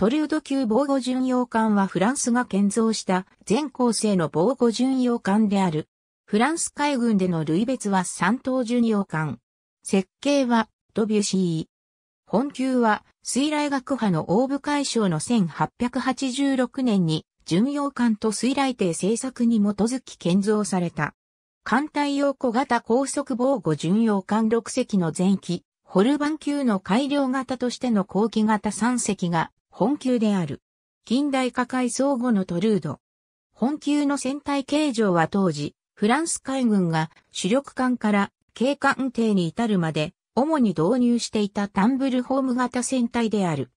トリュード級防護巡洋艦はフランスが建造した全構成の防護巡洋艦である。フランス海軍での類別は三等巡洋艦。設計はドビュシー。本級は水雷学派のオーブ海消の1886年に巡洋艦と水雷艇製作に基づき建造された。艦隊用小型高速防護巡洋艦6隻の前期、ホルバン級の改良型としての後期型3隻が本級である。近代化改装後のトルード。本級の船体形状は当時、フランス海軍が主力艦から警官艇に至るまで、主に導入していたタンブルホーム型船体である。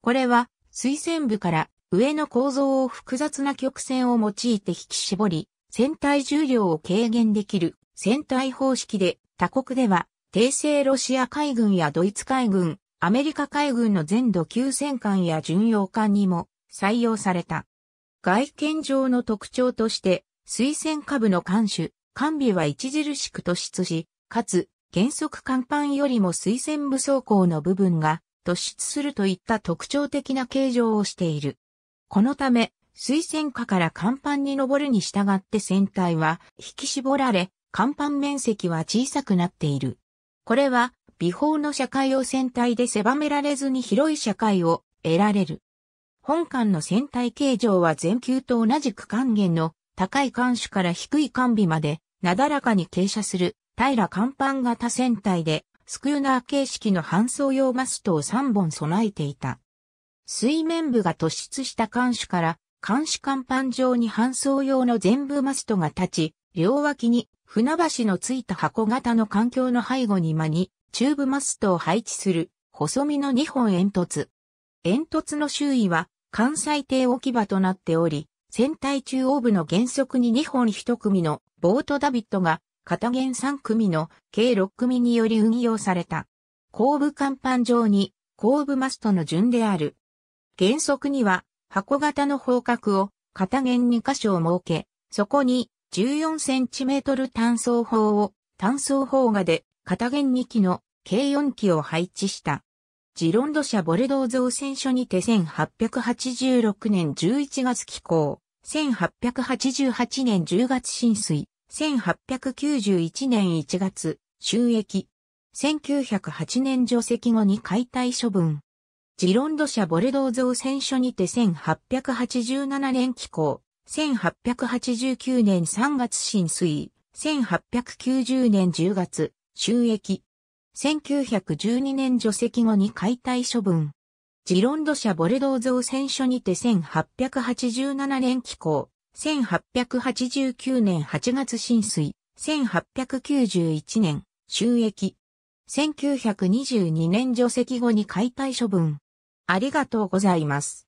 これは、水薦部から上の構造を複雑な曲線を用いて引き絞り、船体重量を軽減できる船体方式で、他国では、帝政ロシア海軍やドイツ海軍、アメリカ海軍の全土級戦艦や巡洋艦にも採用された。外見上の特徴として、水戦下部の艦首、艦尾は著しく突出し、かつ、原則甲板よりも水戦武装甲の部分が突出するといった特徴的な形状をしている。このため、水戦下から甲板に登るに従って船体は引き絞られ、甲板面積は小さくなっている。これは美法の社会を船体で狭められずに広い社会を得られる。本館の船体形状は全球と同じく還元の高い艦首から低い艦尾までなだらかに傾斜する平甲板型船体でスクーナー形式の搬送用マストを3本備えていた。水面部が突出した艦首から艦首甲板上に搬送用の全部マストが立ち、両脇に船橋のついた箱型の環境の背後に間にチューブマストを配置する、細身の2本煙突。煙突の周囲は関西艇置き場となっており、船体中央部の原則に2本1組のボートダビットが、片弦3組の計6組により運用された。後部甲板上に後部マストの順である。原則には箱型の方角を片弦2箇所を設け、そこに14センチメートル単装砲を単装砲画で片弦2機の計4機を配置した。ジロンド社ボルドー造船所にて1886年11月寄港、1888年10月浸水、1891年1月収益、1908年除籍後に解体処分。ジロンド社ボルドー造船所にて1887年寄港、1889年3月浸水、1890年10月収益。1912年除籍後に解体処分。ジロンド社ボルドー造船所にて1887年寄港、1889年8月浸水、1891年収益。1922年除籍後に解体処分。ありがとうございます。